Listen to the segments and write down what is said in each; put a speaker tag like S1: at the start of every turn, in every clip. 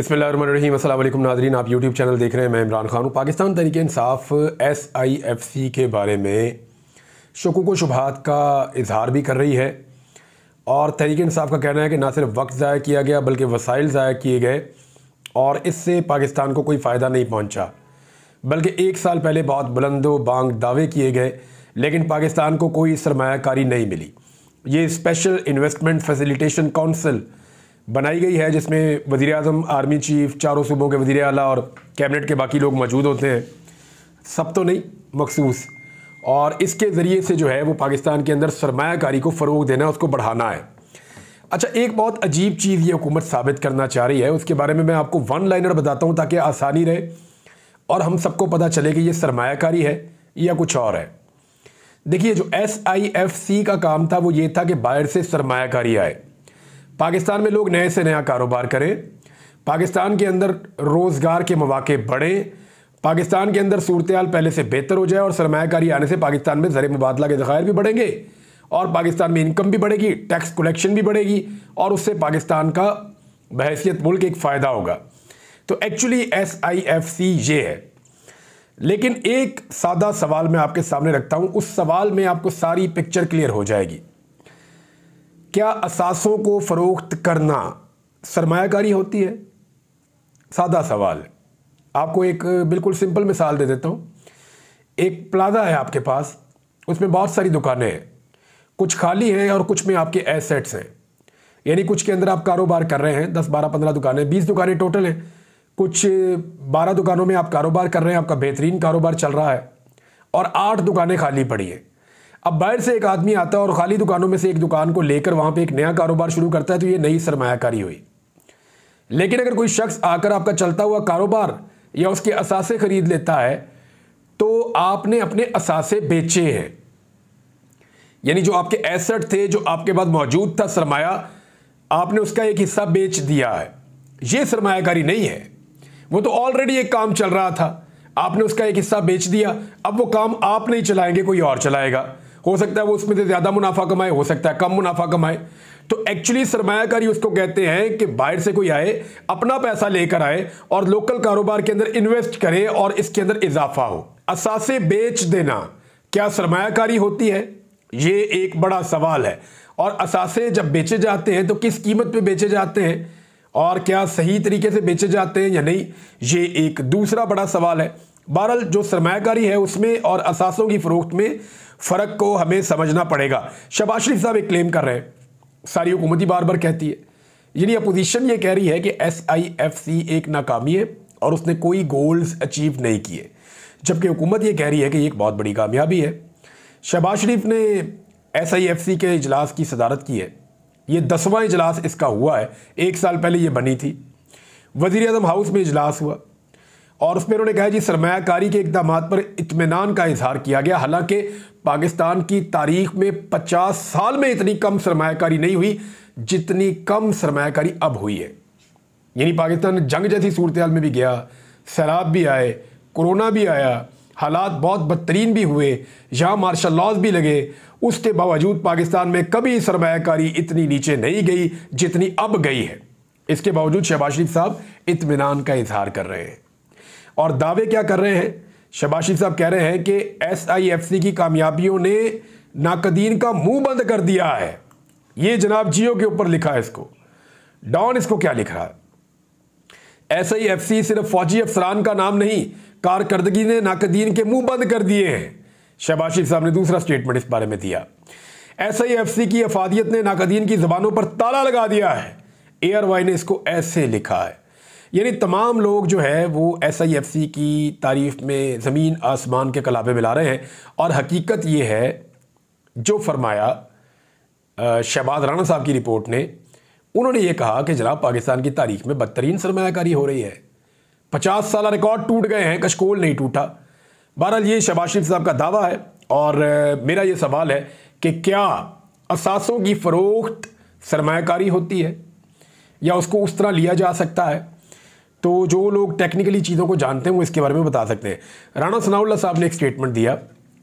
S1: बिसमीम अल्लाम नाजरीन आप यूट्यूब चैनल देख रहे हैं मैं इमरान खान हूँ पाकिस्तान तरीके इंसाफ एस आई एफ सी के बारे में शकुक व शुभात का इजहार भी कर रही है और तरीके इंसाफ का कहना है कि ना सिर्फ वक्त ज़ाया किया गया बल्कि वसाइल ज़ाया किए गए और इससे पाकिस्तान को कोई फ़ायदा नहीं पहुँचा बल्कि एक साल पहले बहुत बुलंदो बांग दावे किए गए लेकिन पाकिस्तान को कोई सरमाकारी नहीं मिली ये स्पेशल इन्वेस्टमेंट फैसिलिटेशन काउंसिल बनाई गई है जिसमें वज़ी अजम आर्मी चीफ चारों सूबों के वज़ी अला और कैबिनेट के बाकी लोग मौजूद होते हैं सब तो नहीं मखसूस और इसके ज़रिए से जो है वो पाकिस्तान के अंदर सरमाकारी को फ़रोग देना उसको बढ़ाना है अच्छा एक बहुत अजीब चीज़ ये हुकूमत साबित करना चाह रही है उसके बारे में मैं आपको वन लाइनर बताता हूँ ताकि आसानी रहे और हम सबको पता चले कि ये सरमाकारी है या कुछ और है देखिए जो एस आई एफ सी का काम था वो ये था कि बाहर से सरमाकारी आए पाकिस्तान में लोग नए से नया कारोबार करें पाकिस्तान के अंदर रोज़गार के मौाक़े बढ़ें पाकिस्तान के अंदर सूरत पहले से बेहतर हो जाए और सरमाकारी आने से पाकिस्तान में ज़र मुबादला के ज़खायर भी बढ़ेंगे और पाकिस्तान में इनकम भी बढ़ेगी टैक्स कलेक्शन भी बढ़ेगी और उससे पाकिस्तान का बहसीत मुल्क एक फ़ायदा होगा तो actually S I F C ये है लेकिन एक सादा सवाल मैं आपके सामने रखता हूँ उस सवाल में आपको सारी पिक्चर क्लियर हो जाएगी क्या असासों को फ़रोख्त करना सरमाकारी होती है सादा सवाल आपको एक बिल्कुल सिंपल मिसाल दे देता हूँ एक प्लाजा है आपके पास उसमें बहुत सारी दुकानें हैं कुछ खाली हैं और कुछ में आपके एसेट्स हैं यानी कुछ के अंदर आप कारोबार कर रहे हैं दस बारह पंद्रह दुकानें बीस दुकानें टोटल हैं कुछ बारह दुकानों में आप कारोबार कर रहे हैं आपका बेहतरीन कारोबार चल रहा है और आठ दुकानें खाली पड़ी हैं अब बाहर से एक आदमी आता है और खाली दुकानों में से एक दुकान को लेकर वहां पर एक नया कारोबार शुरू करता है तो ये नई सरमायाकारी हुई लेकिन अगर कोई शख्स आकर आपका चलता हुआ कारोबार या उसके असासे खरीद लेता है तो आपने अपने असासे बेचे हैं यानी जो आपके एसेट थे जो आपके पास मौजूद था सरमाया आपने उसका एक हिस्सा बेच दिया है ये सरमायाकारी नहीं है वो तो ऑलरेडी एक काम चल रहा था आपने उसका एक हिस्सा बेच दिया अब वो काम आप नहीं चलाएंगे कोई और चलाएगा हो सकता है वो उसमें से ज़्यादा मुनाफा कमाए हो सकता है कम मुनाफा कमाए तो एक्चुअली सरमायाकारी उसको कहते हैं कि बाहर से कोई आए अपना पैसा लेकर आए और लोकल कारोबार के अंदर इन्वेस्ट करे और इसके अंदर इजाफा हो असासे बेच देना क्या सरमायाकारी होती है ये एक बड़ा सवाल है और असासे जब बेचे जाते हैं तो किस कीमत पे बेचे जाते हैं और क्या सही तरीके से बेचे जाते हैं या नहीं ये एक दूसरा बड़ा सवाल है बहरहाल जो सरमाकारी है उसमें और असासों की फ़रोख्त में फ़र्क को हमें समझना पड़ेगा शबाज शरीफ साहब एक क्लेम कर रहे हैं सारी हुकूमती बार बार कहती है यानी अपोजिशन ये कह रही है कि एस आई एफ सी एक नाकामी है और उसने कोई गोल्स अचीव नहीं किए जबकि हुकूमत ये कह रही है कि एक बहुत बड़ी कामयाबी है शहबाज शरीफ ने एस आई एफ सी के इजलास की सदारत की है ये दसवां इजलास इसका हुआ है एक साल पहले ये बनी थी वज़ी अजम हाउस में इजलास हुआ और उसमें उन्होंने कहा जी सरमाकारी के इकदाम पर इतमान का इजहार किया गया हालांकि पाकिस्तान की तारीख में 50 साल में इतनी कम सरमाकारी नहीं हुई जितनी कम सरमाकारी अब हुई है यानी पाकिस्तान जंग जैसी सूरत में भी गया सैलाब भी आए कोरोना भी आया हालात बहुत बदतरीन भी हुए यहाँ मार्शल लॉज भी लगे उसके बावजूद पाकिस्तान में कभी सरमाकारी इतनी नीचे नहीं गई जितनी अब गई है इसके बावजूद शहबाज शरीफ साहब इतमान का इजहार कर रहे हैं और दावे क्या कर रहे हैं शबाशी साहब कह रहे हैं कि एसआईएफसी की कामयाबियों ने नाकदीन का मुंह बंद कर दिया है ये जनाब जियो के ऊपर लिखा है इसको डॉन इसको क्या लिख रहा है एसआईएफसी सिर्फ फौजी अफसरान का नाम नहीं कारकर्दगी ने नाकदीन के मुंह बंद कर दिए हैं शबाशी साहब ने दूसरा स्टेटमेंट इस बारे में दिया एसआईएफसी की अफादियत ने नाकदीन की जबानों पर ताला लगा दिया है एयरवाई ने इसको ऐसे लिखा है यानी तमाम लोग जो है वो एस आई एफ सी की तारीफ में ज़मीन आसमान के कलाबे मिला रहे हैं और हकीकत ये है जो फरमाया शहबाज राना साहब की रिपोर्ट ने उन्होंने ये कहा कि जनाब पाकिस्तान की तारीख में बदतरीन सरमाकारी हो रही है पचास साल रिकॉर्ड टूट गए हैं कशकोल नहीं टूटा बहरहाल ये शहबाज शरीफ साहब का दावा है और मेरा ये सवाल है कि क्या असासों की फ़रोख्त सरमाकारी होती है या उसको उस तरह लिया जा सकता है तो जो लोग टेक्निकली चीज़ों को जानते हैं वो इसके बारे में बता सकते हैं राणा सनाउल्ला साहब ने एक स्टेटमेंट दिया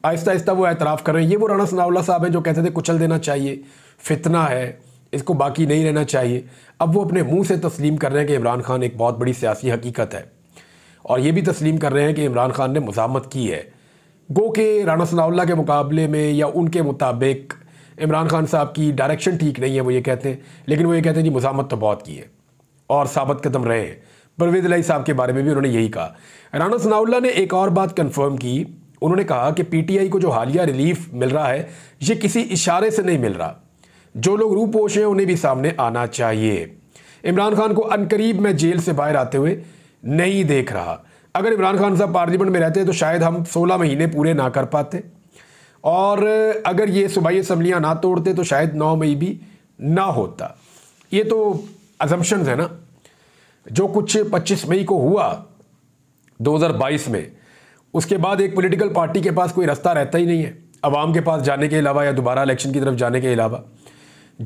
S1: आहिस्ता आहिस्ता वो एतराफ़ कर रहे हैं ये वो राणा सनाउल्ला साहब हैं जो कहते थे कुचल देना चाहिए फितना है इसको बाकी नहीं रहना चाहिए अब वो अपने मुंह से तस्लीम कर रहे हैं कि इमरान खान एक बहुत बड़ी सियासी हकीकत है और ये भी तस्लीम कर रहे हैं कि इमरान खान ने मजामत की है गो के राना सनाउल्ला के मुकाबले में या उनके मुताबिक इमरान खान साहब की डायरेक्शन ठीक नहीं है वो ये कहते हैं लेकिन वो ये कहते हैं जी मजामत तो बहुत की है और साबत कदम रहे हैं परवेज लाई साहब के बारे में भी उन्होंने यही कहा राना सनाउल्ला ने एक और बात कन्फर्म की उन्होंने कहा कि पीटीआई को जो हालिया रिलीफ मिल रहा है ये किसी इशारे से नहीं मिल रहा जो लोग रूपोश हैं उन्हें भी सामने आना चाहिए इमरान खान को अनकरीब मैं जेल से बाहर आते हुए नहीं देख रहा अगर इमरान खान साहब पार्लियामेंट में रहते तो शायद हम 16 महीने पूरे ना कर पाते और अगर ये सुबह असम्बलियाँ ना तोड़ते तो शायद नौ मई भी ना होता ये तो अजम्पन्स है ना जो कुछ 25 मई को हुआ 2022 में उसके बाद एक पॉलिटिकल पार्टी के पास कोई रास्ता रहता ही नहीं है आवाम के पास जाने के अलावा या दोबारा इलेक्शन की तरफ जाने के अलावा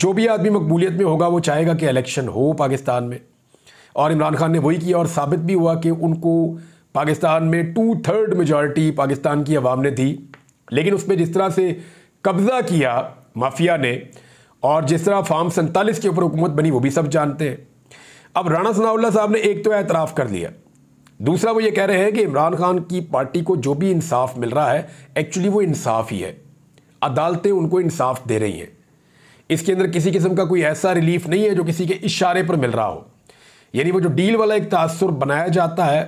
S1: जो भी आदमी मकबूलियत में होगा वो चाहेगा कि इलेक्शन हो पाकिस्तान में और इमरान खान ने वही किया और साबित भी हुआ कि उनको पाकिस्तान में टू थर्ड मेजॉरिटी पाकिस्तान की आवाम ने दी लेकिन उस पर जिस तरह से कब्ज़ा किया माफिया ने और जिस तरह फार्म सैंतालीस के ऊपर हुकूमत बनी वो भी सब जानते हैं अब राणा सनाउल्ला साहब ने एक तो एतराफ़ कर लिया दूसरा वो ये कह रहे हैं कि इमरान खान की पार्टी को जो भी इंसाफ मिल रहा है एक्चुअली वो इंसाफ ही है अदालतें उनको इंसाफ दे रही हैं इसके अंदर किसी किस्म का कोई ऐसा रिलीफ नहीं है जो किसी के इशारे पर मिल रहा हो यानी वो जो डील वाला एक तासर बनाया जाता है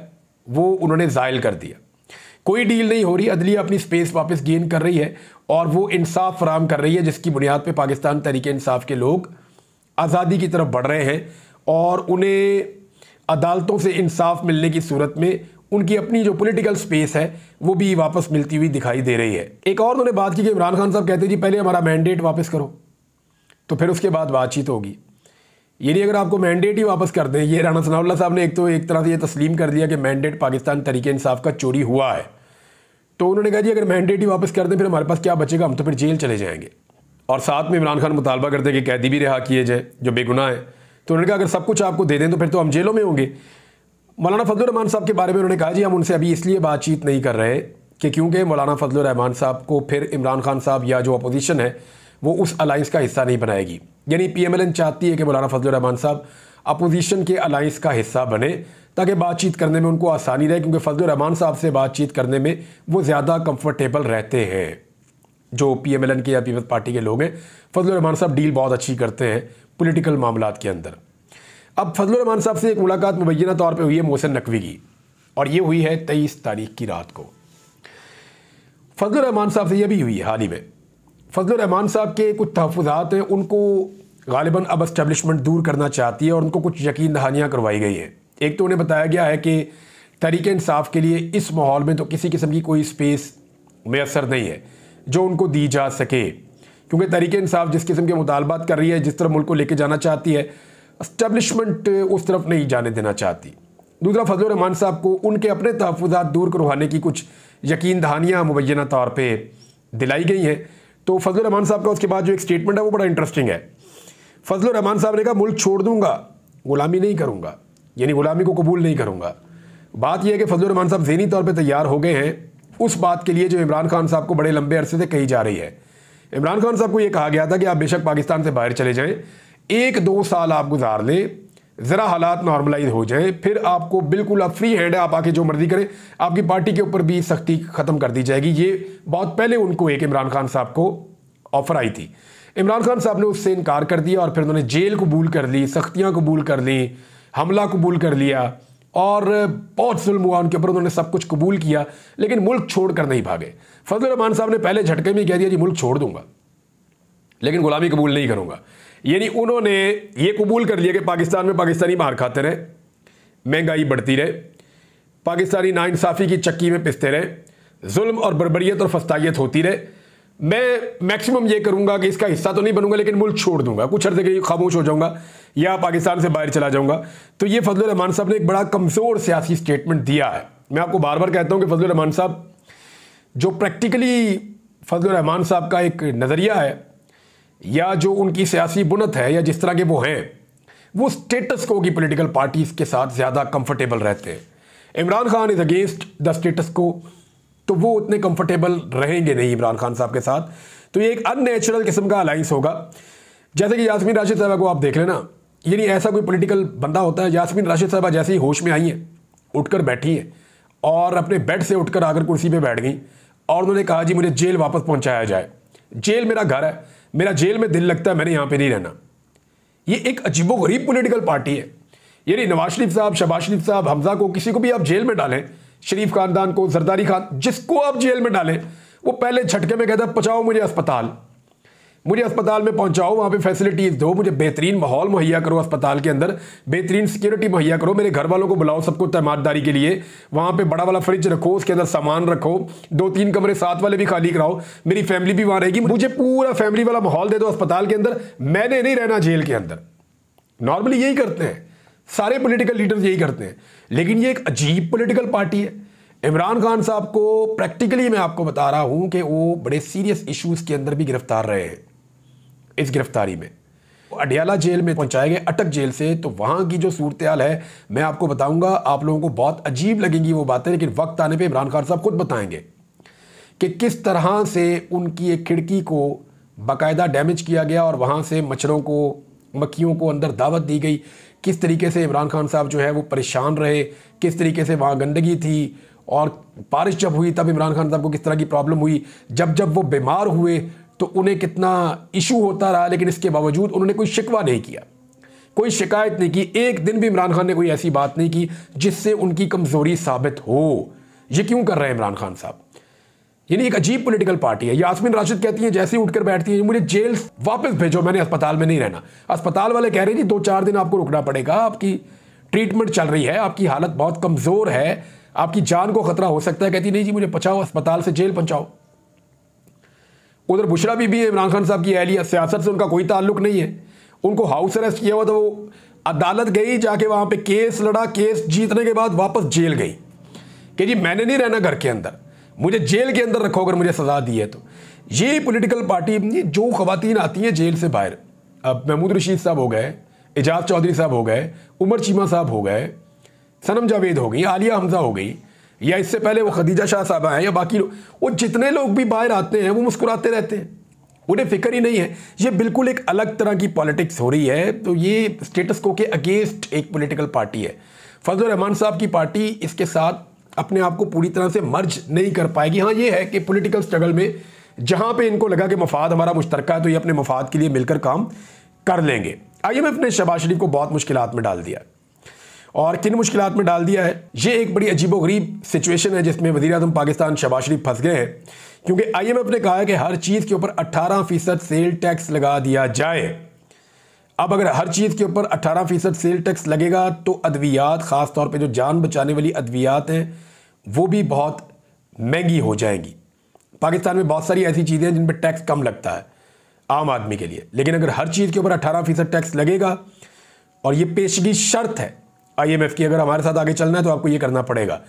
S1: वो उन्होंने ज़ायल कर दिया कोई डील नहीं हो रही अदलिया अपनी स्पेस वापस गेन कर रही है और वो इंसाफ फराम कर रही है जिसकी बुनियाद पर पाकिस्तान तरीके इंसाफ के लोग आज़ादी की तरफ बढ़ रहे हैं और उन्हें अदालतों से इंसाफ मिलने की सूरत में उनकी अपनी जो पॉलिटिकल स्पेस है वो भी वापस मिलती हुई दिखाई दे रही है एक और उन्होंने बात की कि इमरान खान साहब कहते जी पहले हमारा मैंडेट वापस करो तो फिर उसके बाद बातचीत होगी यानी अगर आपको मैंडेट ही वापस कर दें ये राना सनाउल्ला साहब ने एक तो एक तरह से ये तस्लीम कर दिया कि मैंडेट पाकिस्तान तरीके इंसाफ का चोरी हुआ है तो उन्होंने कहा जी अगर मैंडेट ही वापस कर दें फिर हमारे पास क्या बचेगा हम तो फिर जेल चले जाएंगे और साथ में इमरान खान मुतालबा करते कि कैदी भी रिहा किए जाए जो बेगुनाह है तो उन्होंने कहा अगर सब कुछ आपको दे दें तो फिर तो हम जेलों में होंगे मौलाना फजल रहमान साहब के बारे में उन्होंने कहा जी हम उनसे अभी इसलिए बातचीत नहीं कर रहे कि क्योंकि मौलाना फजल रहमान साहब को फिर इमरान खान साहब या जो अपोजिशन है वो उस अलाइंस का हिस्सा नहीं बनाएगी यानी पी एम एल एन चाहती है कि मौलाना फजल रहमान साहब अपोजिशन के अलाइंस का हिस्सा बने ताकि बातचीत करने में उनको आसानी रहे क्योंकि फजल रहमान साहब से बातचीत करने में वो ज़्यादा कम्फर्टेबल रहते हैं जो पी एम एल एन के या पीपल्स पार्टी के लोग हैं फजल रहमान साहब डील बहुत अच्छी करते हैं पोलिटिकल मामला के अंदर अब रमान साहब से एक मुलाकात मुबैना तौर पर हुई है मोहसिन नकवी की और ये हुई है तेईस तारीख की रात को फजलान साहब से यह भी हुई है हाल ही में फजलान साहब के कुछ तहफात हैं उनको गालिबा अब इस्टबलिशमेंट दूर करना चाहती है और उनको कुछ यकीन दहानियाँ करवाई गई हैं एक तो उन्हें बताया गया है कि तरीके इंसाफ के लिए इस माहौल में तो किसी किस्म की कोई स्पेस मैसर नहीं है जो उनको दी जा सके क्योंकि तरीके इंसाफ जिस किस्म के मुतालबात कर रही है जिस तरफ मुल्क को लेके जाना चाहती है इस्टबलिशमेंट उस तरफ नहीं जाने देना चाहती दूसरा फजल रहमान साहब को उनके अपने तहफात दूर करवाने की कुछ यकीन दहानियाँ मुबैना तौर पर दिलाई गई हैं तो फजल रहमान साहब का उसके बाद जो एक स्टेटमेंट है वो बड़ा इंटरेस्टिंग है फजल रहमान साहब ने कहा मुल्क छोड़ दूंगा ग़ुलामी नहीं करूँगा यानी ग़ुलामी को कबूल नहीं करूँगा बात यह है कि फजल रहमान साहब जहनी तौर पर तैयार हो गए हैं उस बात के लिए जो इमरान खान साहब को बड़े लंबे अरसे से कही जा रही है इमरान खान साहब को ये कहा गया था कि आप बेशक पाकिस्तान से बाहर चले जाएं एक दो साल आप गुजार लें ज़रा हालात नॉर्मलाइज हो जाए फिर आपको बिल्कुल आप फ्री हैंड है आप आके जो मर्जी करें आपकी पार्टी के ऊपर भी सख्ती ख़त्म कर दी जाएगी ये बहुत पहले उनको एक इमरान खान साहब को ऑफ़र आई थी इमरान खान साहब ने उससे इनकार कर दिया और फिर उन्होंने जेल कबूल कर ली सख्तियाँ कबूल कर ली हमला कबूल कर लिया और बहुत जुल्म हुआ उनके ऊपर उन्होंने सब कुछ कबूल किया लेकिन मुल्क छोड़ कर नहीं भागे फजल रहमान साहब ने पहले झटके में कह दिया जी मुल्क छोड़ दूंगा लेकिन गुलामी कबूल नहीं करूंगा यानी उन्होंने ये कबूल कर लिया कि पाकिस्तान में पाकिस्तानी मार खाते रहे महंगाई बढ़ती रहे पाकिस्तानी नाइंसाफ़ी की चक्की में पिसते रहे जुल्म और बरबरीत और फस्ताइत होती रहे मैं मैक्सिमम ये करूंगा कि इसका हिस्सा तो नहीं बनूंगा लेकिन मुल्क छोड़ दूंगा कुछ अर्जे के लिए खामोश हो जाऊंगा या पाकिस्तान से बाहर चला जाऊंगा तो ये फजल रहमान साहब ने एक बड़ा कमज़ोर सियासी स्टेटमेंट दिया है मैं आपको बार बार कहता हूँ कि फजल रहमान साहब जो प्रैक्टिकली फजल रहमान साहब का एक नज़रिया है या जो उनकी सियासी बुनत है या जिस तरह के वो हैं वो स्टेटस को की पोलिटिकल पार्टीज़ के साथ ज़्यादा कम्फर्टेबल रहते हैं Imran Khan is against the status quo तो वो उतने कंफर्टेबल रहेंगे नहीं इमरान खान साहब के साथ तो ये एक अननेचुरल किस्म का अलाइंस होगा जैसे कि यासमीन राशिद साहबा को आप देख लेना यानी ऐसा कोई पोलिटिकल बंदा होता है यासमीन राशिद साहबा जैसे ही होश में आई हैं उठकर बैठी हैं और अपने बेड से उठकर आकर कुर्सी पर बैठ गई और उन्होंने कहा जी मुझे जेल वापस पहुँचाया जाए जेल मेरा घर है मेरा जेल में दिल लगता है मैंने यहाँ पर नहीं रहना ये एक अजीबो गरीब पोलिटिकल पार्टी है यानी नवाज शरीफ साहब शबाज शरीफ साहब हमजा को किसी को भी आप जेल में डालें शरीफ खानदान को जरदारी खान जिसको आप जेल में डालें वो पहले झटके में कहता पहुँचाओ मुझे अस्पताल मुझे अस्पताल में पहुंचाओ वहाँ पे फैसिलिटीज़ दो मुझे बेहतरीन माहौल मुहैया करो अस्पताल के अंदर बेहतरीन सिक्योरिटी मुहैया करो मेरे घर वालों को बुलाओ सबको तैमारदारी के लिए वहाँ पे बड़ा वाला फ्रिज रखो उसके अंदर सामान रखो दो तीन कमरे साथ वाले भी खाली कराओ मेरी फैमिली भी वहाँ रहेगी मुझे पूरा फैमिली वाला माहौल दे दो अस्पताल के अंदर मैंने नहीं रहना जेल के अंदर नॉर्मली यही करते हैं सारे पॉलिटिकल लीडर्स यही करते हैं लेकिन ये एक अजीब पॉलिटिकल पार्टी है इमरान खान साहब को प्रैक्टिकली मैं आपको बता रहा हूं कि वो बड़े सीरियस इश्यूज के अंदर भी गिरफ्तार रहे हैं इस गिरफ्तारी में अडियाला जेल में पहुंचाए गए अटक जेल से तो वहां की जो सूरत है मैं आपको बताऊंगा आप लोगों को बहुत अजीब लगेंगी वो बातें लेकिन वक्त आने पर इमरान खान साहब खुद बताएंगे कि किस तरह से उनकी एक खिड़की को बाकायदा डैमेज किया गया और वहां से मच्छरों को मक्खियों को अंदर दावत दी गई किस तरीके से इमरान खान साहब जो है वो परेशान रहे किस तरीके से वहाँ गंदगी थी और बारिश जब हुई तब इमरान खान साहब को किस तरह की प्रॉब्लम हुई जब जब वो बीमार हुए तो उन्हें कितना इशू होता रहा लेकिन इसके बावजूद उन्होंने कोई शिकवा नहीं किया कोई शिकायत नहीं की एक दिन भी इमरान खान ने कोई ऐसी बात नहीं की जिससे उनकी कमज़ोरी साबित हो ये क्यों कर रहे हैं इमरान खान साहब यानी एक अजीब पॉलिटिकल पार्टी है यासमिन राशिद कहती है जैसे ही उठकर बैठती है मुझे जेल वापस भेजो मैंने अस्पताल में नहीं रहना अस्पताल वाले कह रहे हैं जी दो चार दिन आपको रुकना पड़ेगा आपकी ट्रीटमेंट चल रही है आपकी हालत बहुत कमज़ोर है आपकी जान को खतरा हो सकता है कहती नहीं जी मुझे पहुंचाओ अस्पताल से जेल पहुंचाओ उधर बुशरा बीबी है इमरान खान साहब की एहलिया सियासत से उनका कोई ताल्लुक नहीं है उनको हाउस अरेस्ट किया हुआ था वो अदालत गई जाके वहां पे केस लड़ा केस जीतने के बाद वापस जेल गई कि जी मैंने नहीं रहना घर के अंदर मुझे जेल के अंदर रखो अगर मुझे सज़ा दी है तो ये पोलिटिकल पार्टी जो खवतिन आती हैं जेल से बाहर अब महमूद रशीद साहब हो गए एजाज चौधरी साहब हो गए उमर चीमा साहब हो गए सनम जावेद हो गई आलिया हमजा हो गई या इससे पहले वो खदीजा शाह साहब आए या बाकी लोग वो जितने लोग भी बाहर आते हैं वो मुस्कुराते रहते हैं उन्हें फिक्र ही नहीं है ये बिल्कुल एक अलग तरह की पॉलिटिक्स हो रही है तो ये स्टेटस को के अगेंस्ट एक पॉलिटिकल पार्टी है फजल रहमान साहब की पार्टी इसके साथ अपने आप को पूरी तरह से मर्ज नहीं कर पाएगी हाँ ये है कि पोलिटिकल स्ट्रगल में जहाँ पे इनको लगा कि मफाद हमारा मुश्तरक है तो ये अपने मफाद के लिए मिलकर काम कर लेंगे आईएमएफ ने शहबाज शरीफ को बहुत मुश्किल में डाल दिया और किन मुश्किल में डाल दिया है ये एक बड़ी गरीब सिचुएशन है जिसमें वजी अजम पाकिस्तान शहबाज शरीफ फंस गए हैं क्योंकि एफ ने कहा है कि हर चीज़ के ऊपर 18 फीसद सेल टैक्स लगा दिया जाए अब अगर हर चीज़ के ऊपर 18 फ़ीसद सेल टैक्स लगेगा तो अद्वियात ख़ास तौर पे जो जान बचाने वाली अद्वियात हैं वो भी बहुत महंगी हो जाएंगी पाकिस्तान में बहुत सारी ऐसी चीज़ें हैं जिन पर टैक्स कम लगता है आम आदमी के लिए लेकिन अगर हर चीज़ के ऊपर अठारह फ़ीसद टैक्स लगेगा और ये पेशगी शर्त है एफ की अगर हमारे साथ आगे चलना है तो आपको ये करना पड़ेगा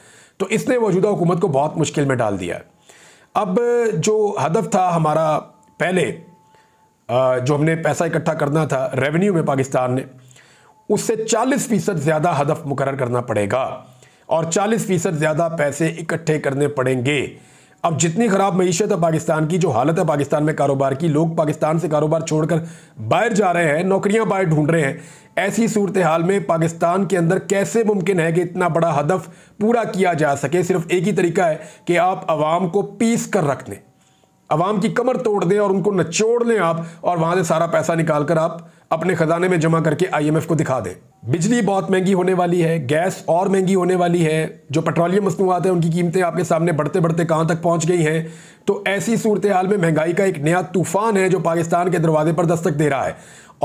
S1: तो इसने मौजूदा हुकूमत को बहुत मुश्किल में डाल दिया है अब जो हदफ था हमारा पहले जो हमने पैसा इकट्ठा करना था रेवेन्यू में पाकिस्तान ने उससे 40 फीसद ज़्यादा हदफ मुकर करना पड़ेगा और 40 फीसद ज़्यादा पैसे इकट्ठे करने पड़ेंगे अब जितनी ख़राब मीशत है पाकिस्तान की जो हालत है पाकिस्तान में कारोबार की लोग पाकिस्तान से कारोबार छोड़कर बाहर जा रहे हैं नौकरियां बाहर ढूंढ रहे हैं ऐसी सूरत हाल में पाकिस्तान के अंदर कैसे मुमकिन है कि इतना बड़ा हदफ पूरा किया जा सके सिर्फ एक ही तरीका है कि आप आवाम को पीस कर रख दें आवाम की कमर तोड़ दें और उनको नचोड़ लें आप और वहां से सारा पैसा निकालकर आप अपने खजाने में जमा करके आईएमएफ को दिखा दें बिजली बहुत महंगी होने वाली है गैस और महंगी होने वाली है जो पेट्रोलियम मसनूआत है उनकी कीमतें आपके सामने बढ़ते बढ़ते कहाँ तक पहुँच गई हैं तो ऐसी सूरत हाल में महंगाई का एक नया तूफान है जो पाकिस्तान के दरवाजे पर दस्तक दे रहा है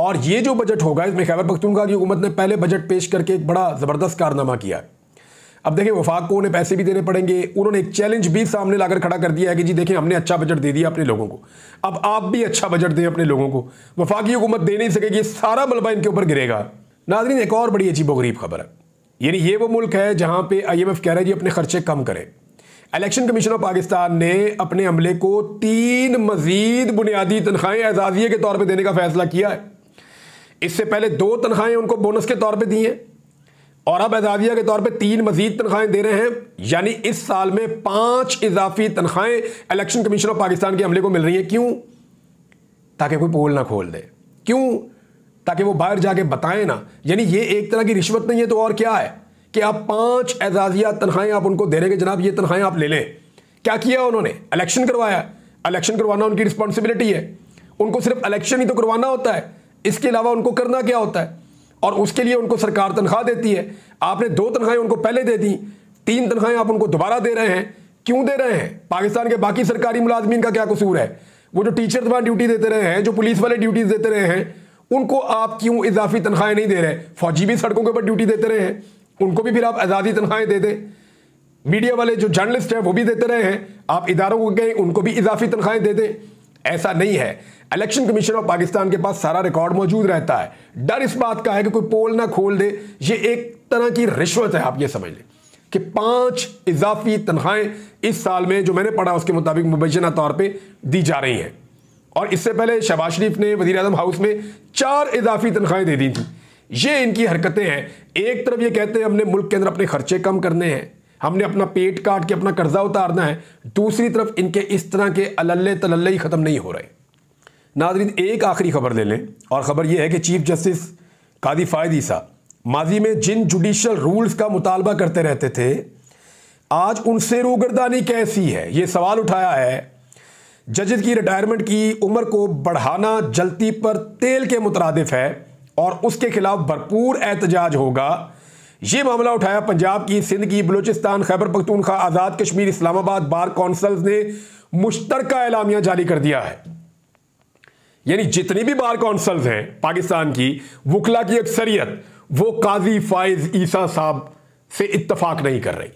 S1: और ये जो बजट होगा इसमें खैबर पखतूंगा की हुकूमत ने पहले बजट पेश करके एक बड़ा ज़बरदस्त कारनामा किया है अब देखें वफाक को उन्हें पैसे भी देने पड़ेंगे उन्होंने एक चैलेंज भी सामने लाकर खड़ा कर दिया है कि जी देखें हमने अच्छा बजट दे दिया अपने लोगों को अब आप भी अच्छा बजट दें अपने लोगों को वफाकी हुकूमत दे नहीं सकेगी सारा मलबा इनके ऊपर गिरेगा नाजरीन एक और बड़ी अजीब गरीब खबर है यानी ये वो मुल्क है जहाँ पे आई एम एफ कह रहा है जी अपने खर्चे कम करें इलेक्शन कमीशन ऑफ पाकिस्तान ने अपने अमले को तीन मजीद बुनियादी तनख्वाहें एजाजिए के तौर पर देने का फैसला किया है इससे पहले दो तनख्वाहें उनको बोनस के तौर पर दी हैं और अब एजाविया के तौर पर तीन मजीद तनख्वाहें दे रहे हैं यानी इस साल में पांच इजाफी तनख्वाहें इलेक्शन कमीशन ऑफ पाकिस्तान के हमले को मिल रही हैं क्यों ताकि कोई पोल ना खोल दे क्यों ताकि वो बाहर जाके बताएं ना यानी ये एक तरह की रिश्वत नहीं है तो और क्या है कि आप पांच एजाजिया तनख्वाहें आप उनको दे रहे हैं जनाब ये तनख्वाहें आप ले लें क्या किया उन्होंने इलेक्शन करवाया इलेक्शन करवाना उनकी रिस्पॉन्सिबिलिटी है उनको सिर्फ इलेक्शन ही तो करवाना होता है इसके अलावा उनको करना क्या होता है और उसके लिए उनको सरकार तनख्वाह देती है आपने दो तनख्वाहें उनको पहले दे दी तीन तनख्वाहें आप उनको दोबारा दे रहे हैं क्यों दे रहे हैं पाकिस्तान के बाकी सरकारी मुलाजमीन का क्या कसूर है वो जो टीचर्स वहाँ ड्यूटी देते रहे हैं जो पुलिस वाले ड्यूटी देते रहे हैं उनको आप क्यों इजाफी तनख्वाहें नहीं दे रहे फौजी भी सड़कों के ऊपर ड्यूटी देते रहे हैं उनको भी फिर आप आज़ादी तनख्वाहें दे दें मीडिया वाले जो जर्नलिस्ट हैं वो भी देते रहे हैं आप इदारों को गए उनको भी इजाफी तनख्वाहें दे दें ऐसा नहीं है इलेक्शन कमीशन ऑफ पाकिस्तान के पास सारा रिकॉर्ड मौजूद रहता है डर इस बात का है कि कोई पोल ना खोल दे ये एक तरह की रिश्वत है आप ये समझ लें कि पांच इजाफी तनख्वाहें इस साल में जो मैंने पढ़ा उसके मुताबिक मुबैना तौर पर दी जा रही हैं और इससे पहले शहबाज शरीफ ने वजी अजम हाउस में चार इजाफी तनख्वाहें दे दी थी ये इनकी हरकतें हैं एक तरफ ये कहते हैं हमने मुल्क के अंदर अपने खर्चे कम करने हैं हमने अपना पेट काट के अपना कर्जा उतारना है दूसरी तरफ इनके इस तरह के अलल्ले तलल्ले ही ख़त्म नहीं हो रहे नाजरीन एक आखिरी खबर ले लें और ख़बर यह है कि चीफ जस्टिस कादी फ़ायद ईसा माजी में जिन जुडिशल रूल्स का मुतालबा करते रहते थे आज उनसे रोगरदानी कैसी है ये सवाल उठाया है जजेस की रिटायरमेंट की उम्र को बढ़ाना जलती पर तेल के मुतरदफ है और उसके खिलाफ भरपूर एहतजाज होगा ये मामला उठाया पंजाब की सिंध की बलूचिस्तान खैबर पख्तूनखा आज़ाद कश्मीर इस्लामाबाद बार कौंसल ने मुश्तर एलामिया जारी कर दिया है यानी जितनी भी बार कौंसल हैं पाकिस्तान की वकला की अक्सरियत वो काजी फाइज ईसा साहब से इतफाक नहीं कर रही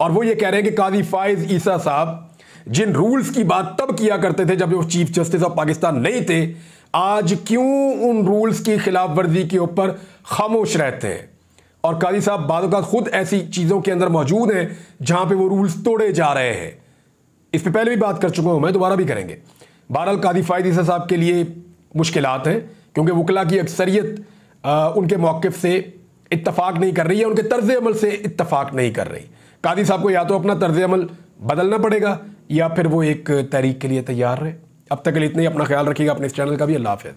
S1: और वो ये कह रहे हैं कि काजी फाइज ईसा साहब जिन रूल्स की बात तब किया करते थे जब वो चीफ जस्टिस ऑफ पाकिस्तान नहीं थे आज क्यों उन रूल्स की खिलाफ वर्जी के ऊपर खामोश रहते हैं और काजी साहब बाद खुद ऐसी चीज़ों के अंदर मौजूद हैं जहाँ पर वो रूल्स तोड़े जा रहे हैं इस पर पहले भी बात कर चुका हूँ मैं दोबारा भी करेंगे बहरहाल कादी फ़ायदी साहब के लिए मुश्किल हैं क्योंकि वकला की अक्सरियत उनके मौक़ से इतफाक़ नहीं कर रही है उनके तर्ज अमल से इतफाक़ नहीं कर रही कादी साहब को या तो अपना तर्ज अमल बदलना पड़ेगा या फिर वो एक तहरीक के लिए तैयार रहे अब तक के लिए इतना ही अपना ख्याल रखिएगा अपने इस चैनल का भी अल्लाह हाफ़